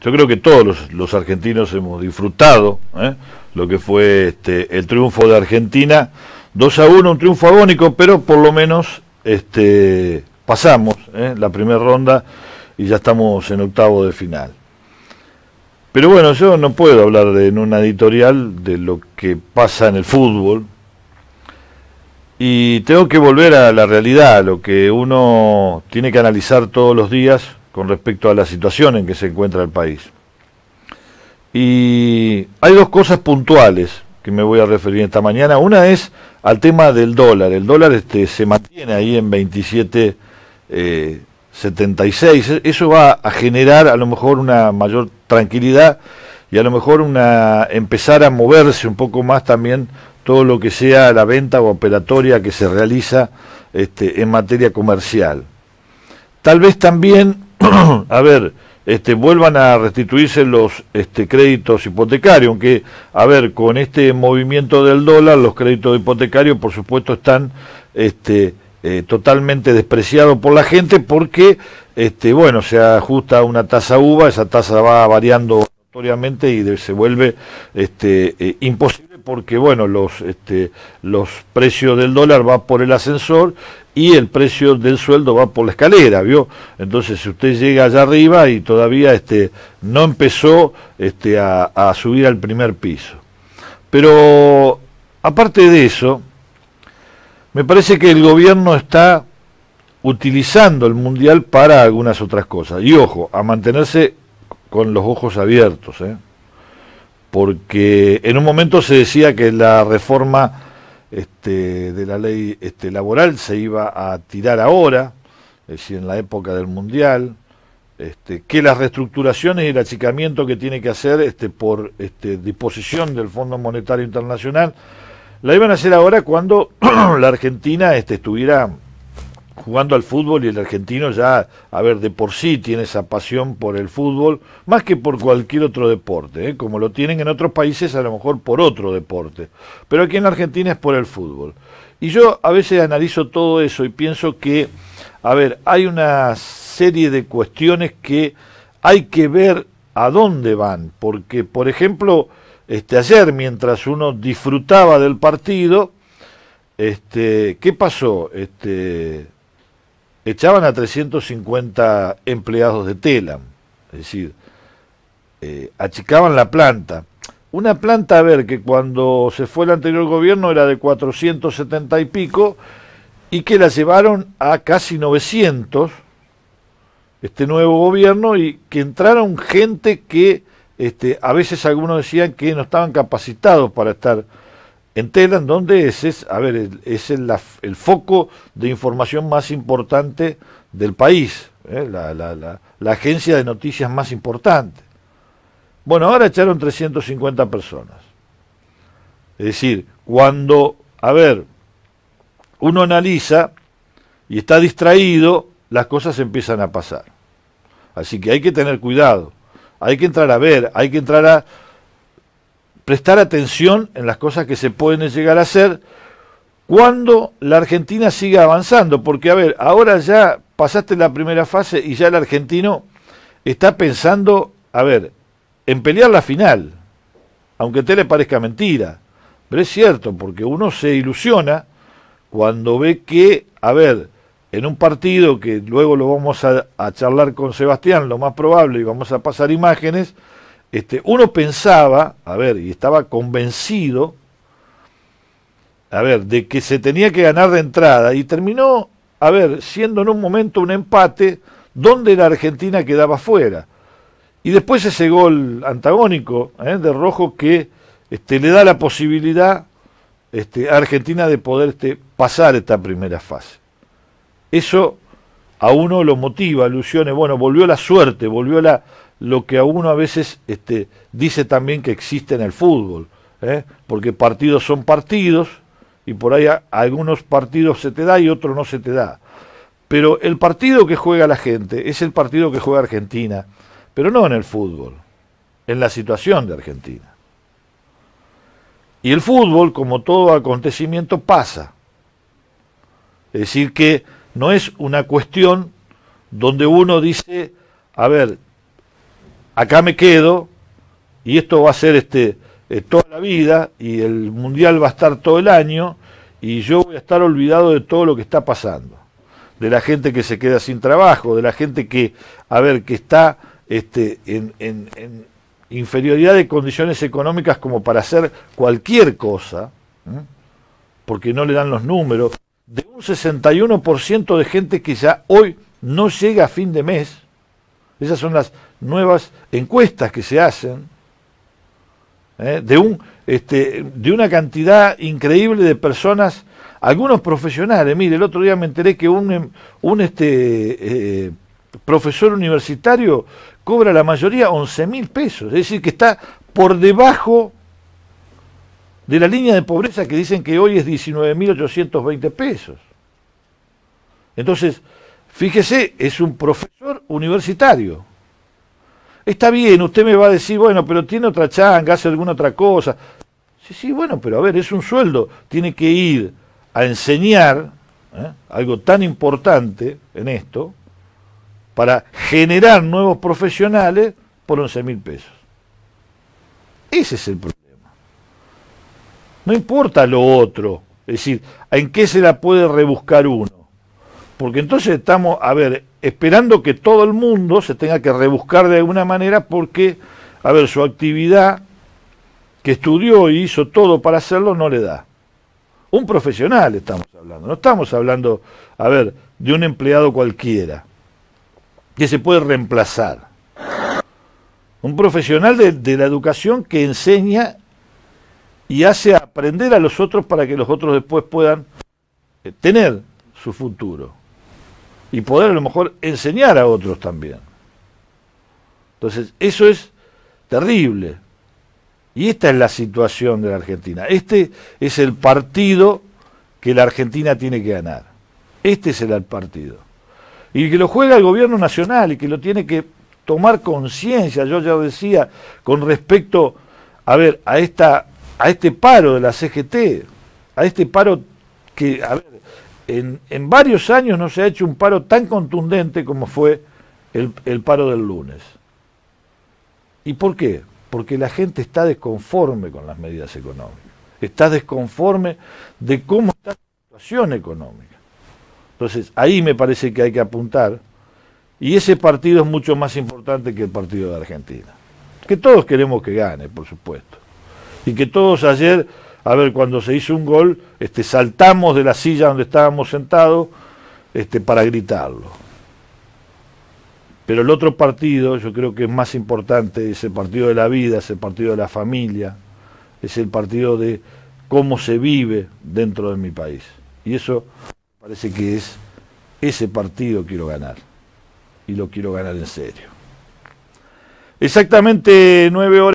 yo creo que todos los, argentinos hemos disfrutado ¿eh? lo que fue este, el triunfo de Argentina. 2 a 1, un triunfo agónico, pero por lo menos este, pasamos ¿eh? la primera ronda y ya estamos en octavo de final. Pero bueno, yo no puedo hablar en una editorial de lo que pasa en el fútbol. Y tengo que volver a la realidad, a lo que uno tiene que analizar todos los días con respecto a la situación en que se encuentra el país. Y hay dos cosas puntuales que me voy a referir esta mañana. Una es al tema del dólar. El dólar este, se mantiene ahí en 27.76. Eh, Eso va a generar a lo mejor una mayor tranquilidad y a lo mejor una empezar a moverse un poco más también todo lo que sea la venta o operatoria que se realiza este, en materia comercial. Tal vez también a ver, este, vuelvan a restituirse los este, créditos hipotecarios, aunque, a ver, con este movimiento del dólar, los créditos hipotecarios, por supuesto, están este, eh, totalmente despreciados por la gente porque, este, bueno, se ajusta una tasa UVA, esa tasa va variando notoriamente y se vuelve este, eh, imposible porque bueno, los, este, los precios del dólar van por el ascensor y el precio del sueldo va por la escalera, ¿vio? Entonces, si usted llega allá arriba y todavía este, no empezó este, a, a subir al primer piso. Pero, aparte de eso, me parece que el gobierno está utilizando el mundial para algunas otras cosas. Y ojo, a mantenerse con los ojos abiertos, ¿eh? porque en un momento se decía que la reforma este, de la ley este, laboral se iba a tirar ahora, es decir, en la época del Mundial, este, que las reestructuraciones y el achicamiento que tiene que hacer por disposición del Fondo Monetario Internacional la iban a hacer ahora cuando la Argentina estuviera jugando al fútbol y el argentino ya, a ver, de por sí tiene esa pasión por el fútbol, más que por cualquier otro deporte, ¿eh? como lo tienen en otros países a lo mejor por otro deporte, pero aquí en la Argentina es por el fútbol. Y yo a veces analizo todo eso y pienso que, a ver, hay una serie de cuestiones que hay que ver a dónde van, porque, por ejemplo, este, ayer mientras uno disfrutaba del partido, este, ¿qué pasó? Este, echaban a 350 empleados de Telam, es decir, eh, achicaban la planta. Una planta, a ver, que cuando se fue el anterior gobierno era de 470 y pico, y que la llevaron a casi 900, este nuevo gobierno, y que entraron gente que este, a veces algunos decían que no estaban capacitados para estar en es, a ver, es el, foco de información más importante del país, ¿eh? la, la, agencia de noticias más importante. Bueno, ahora echaron 350 personas. Es decir, cuando, a ver, uno analiza y está distraído, las cosas empiezan a pasar. Así que hay que tener cuidado, hay que entrar a ver, hay que entrar a prestar atención en las cosas que se pueden llegar a hacer cuando la Argentina siga avanzando, porque a ver, ahora ya pasaste la primera fase y ya el argentino está pensando, a ver, en pelear la final, aunque te le parezca mentira, pero es cierto, porque uno se ilusiona cuando ve que, a ver, en un partido que luego lo vamos a charlar con Sebastián, lo más probable, y vamos a pasar imágenes, este, uno pensaba, a ver, y estaba convencido, a ver, de que se tenía que ganar de entrada y terminó, a ver, siendo en un momento un empate donde la Argentina quedaba fuera. Y después ese gol antagónico ¿eh? de Rojo que este, le da la posibilidad este, a Argentina de poder este, pasar esta primera fase. Eso a uno lo motiva, ilusiones, bueno, volvió la suerte, volvió la, lo que a uno a veces este, dice también que existe en el fútbol, ¿eh? porque partidos son partidos y por ahí algunos partidos se te da y otros no se te da. Pero el partido que juega la gente es el partido que juega Argentina, pero no en el fútbol, en la situación de Argentina. Y el fútbol, como todo acontecimiento, pasa. Es decir, que no es una cuestión donde uno dice, a ver, acá me quedo y esto va a ser este eh, toda la vida y el mundial va a estar todo el año y yo voy a estar olvidado de todo lo que está pasando, de la gente que se queda sin trabajo, de la gente que, a ver, que está este, en, inferioridad de condiciones económicas como para hacer cualquier cosa, porque no le dan los números, de un 61% de gente que ya hoy no llega a fin de mes. Esas son las nuevas encuestas que se hacen ¿eh? de, un, este, de una cantidad increíble de personas, algunos profesionales. Mire, el otro día me enteré que un, em, un este, eh, profesor universitario cobra la mayoría 11 mil pesos, es decir, que está por debajo de la línea de pobreza que dicen que hoy es 19.820 pesos. Entonces, fíjese, es un profesor universitario. Está bien, usted me va a decir, bueno, pero tiene otra changa, hace alguna otra cosa. Sí, sí, bueno, pero a ver, es un sueldo. Tiene que ir a enseñar ¿eh? algo tan importante en esto para generar nuevos profesionales por 11 mil pesos. Ese es el problema. No importa lo otro. Es decir, ¿en qué se la puede rebuscar uno? Porque entonces estamos, a ver, esperando que todo el mundo se tenga que rebuscar de alguna manera porque, a ver, su actividad que estudió y hizo todo para hacerlo no le da. Un profesional estamos hablando, no estamos hablando, a ver, de un empleado cualquiera que se puede reemplazar. Un profesional de, de la educación que enseña y hace aprender a los otros para que los otros después puedan eh, tener su futuro y poder a lo mejor enseñar a otros también. Entonces, eso es terrible. Y esta es la situación de la Argentina. Este es el partido que la Argentina tiene que ganar. Este es el partido. Y que lo juega el gobierno nacional y que lo tiene que tomar conciencia, yo ya decía, con respecto, a ver, a esta a este paro de la CGT, a este paro que, en, varios años no se ha hecho un paro tan contundente como fue el, el paro del lunes. ¿Y por qué? Porque la gente está desconforme con las medidas económicas, está desconforme de cómo está la situación económica. Entonces, ahí me parece que hay que apuntar, y ese partido es mucho más importante que el partido de Argentina, que todos queremos que gane, por supuesto y que todos ayer, a ver, cuando se hizo un gol, este, saltamos de la silla donde estábamos sentados este, para gritarlo. Pero el otro partido, yo creo que es más importante, es el partido de la vida, es el partido de la familia, es el partido de cómo se vive dentro de mi país. Y eso parece que es ese partido quiero ganar. Y lo quiero ganar en serio. Exactamente nueve horas.